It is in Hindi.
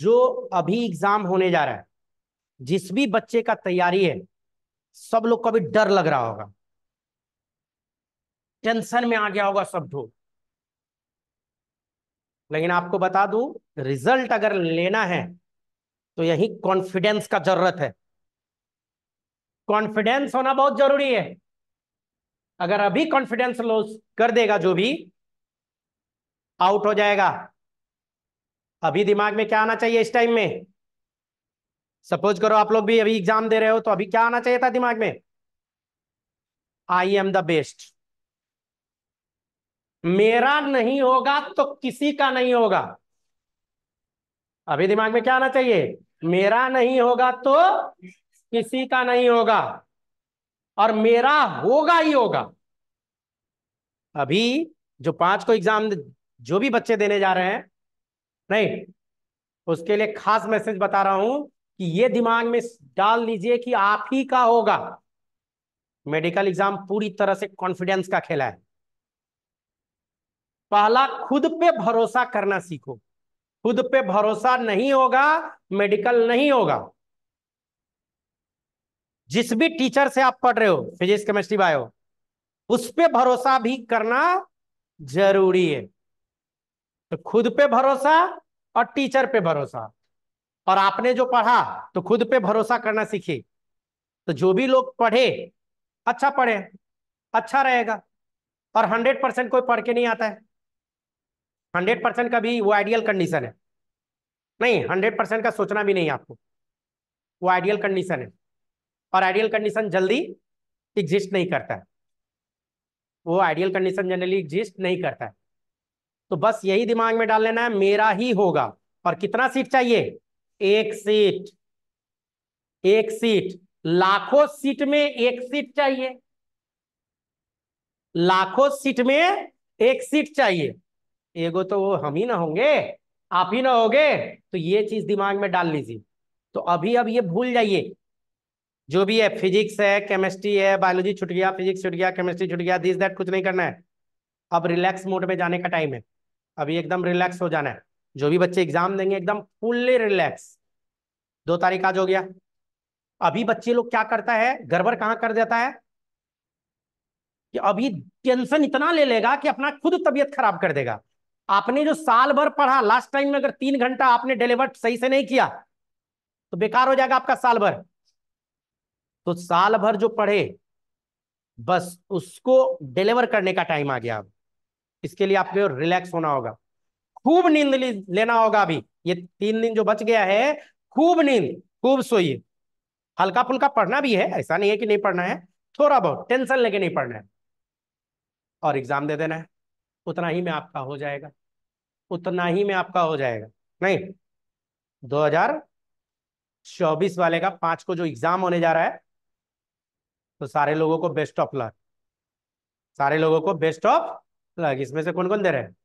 जो अभी एग्जाम होने जा रहा है जिस भी बच्चे का तैयारी है सब लोग को अभी डर लग रहा होगा टेंशन में आ गया होगा सब ढो लेकिन आपको बता दूं रिजल्ट अगर लेना है तो यही कॉन्फिडेंस का जरूरत है कॉन्फिडेंस होना बहुत जरूरी है अगर अभी कॉन्फिडेंस लॉस कर देगा जो भी आउट हो जाएगा अभी दिमाग में क्या आना चाहिए इस टाइम में सपोज करो आप लोग भी अभी एग्जाम दे रहे हो तो अभी क्या आना चाहिए था दिमाग में आई एम द बेस्ट मेरा नहीं होगा तो किसी का नहीं होगा अभी दिमाग में क्या आना चाहिए मेरा नहीं होगा तो किसी का नहीं होगा और मेरा होगा ही होगा अभी जो पांच को एग्जाम जो भी बच्चे देने जा रहे हैं नहीं उसके लिए खास मैसेज बता रहा हूं कि ये दिमाग में डाल लीजिए कि आप ही का होगा मेडिकल एग्जाम पूरी तरह से कॉन्फिडेंस का खेला है पहला खुद पे भरोसा करना सीखो खुद पे भरोसा नहीं होगा मेडिकल नहीं होगा जिस भी टीचर से आप पढ़ रहे हो फिजिक्स केमिस्ट्री बायो उस पे भरोसा भी करना जरूरी है तो खुद पे भरोसा और टीचर पे भरोसा और आपने जो पढ़ा तो खुद पे भरोसा करना सीखिए तो जो भी लोग पढ़े अच्छा पढ़े अच्छा रहेगा और हंड्रेड परसेंट कोई पढ़ के नहीं आता है हंड्रेड परसेंट का भी वो आइडियल कंडीशन है नहीं हंड्रेड परसेंट का सोचना भी नहीं आपको वो आइडियल कंडीशन है और आइडियल कंडीशन जल्दी एग्जिस्ट नहीं करता है वो आइडियल कंडीशन जनरली एग्जिस्ट नहीं करता है तो बस यही दिमाग में डाल लेना है मेरा ही होगा और कितना सीट चाहिए एक सीट एक सीट लाखों सीट में एक सीट चाहिए लाखों सीट में एक सीट चाहिए एगो तो हम ही ना होंगे आप ही ना होगे तो ये चीज दिमाग में डाल लीजिए तो अभी अब ये भूल जाइए जो भी है फिजिक्स है केमिस्ट्री है बायोलॉजी छुट गया फिजिक्स छुट गया केमिस्ट्री छुट गया दिस दैट कुछ नहीं करना है अब रिलैक्स मोड में जाने का टाइम है अभी एकदम रिलैक्स हो जाना है जो भी बच्चे एग्जाम देंगे एकदम फुल्ली रिलैक्स दो तारीख आज हो गया अभी बच्चे लोग क्या करता है गड़बड़ कहां कर देता है कि अभी टेंशन इतना ले लेगा कि अपना खुद तबियत खराब कर देगा आपने जो साल भर पढ़ा लास्ट टाइम में अगर तीन घंटा आपने डिलीवर सही से नहीं किया तो बेकार हो जाएगा आपका साल भर तो साल भर जो पढ़े बस उसको डिलीवर करने का टाइम आ गया अब इसके लिए आपको रिलैक्स होना होगा खूब नींद लेना होगा अभी ये तीन दिन जो बच गया है खूब नींद खूब सोइए हल्का फुल्का पढ़ना भी है ऐसा नहीं है कि नहीं पढ़ना है थोड़ा बहुत टेंशन लेके नहीं पढ़ना है और एग्जाम दे देना है उतना ही में आपका हो जाएगा उतना ही में आपका हो जाएगा नहीं चौबीस वाले का पांच को जो एग्जाम होने जा रहा है तो सारे लोगों को बेस्ट ऑफ लक सारे लोगों को बेस्ट ऑफ अलग इसमें से कौन कौन दे रहा है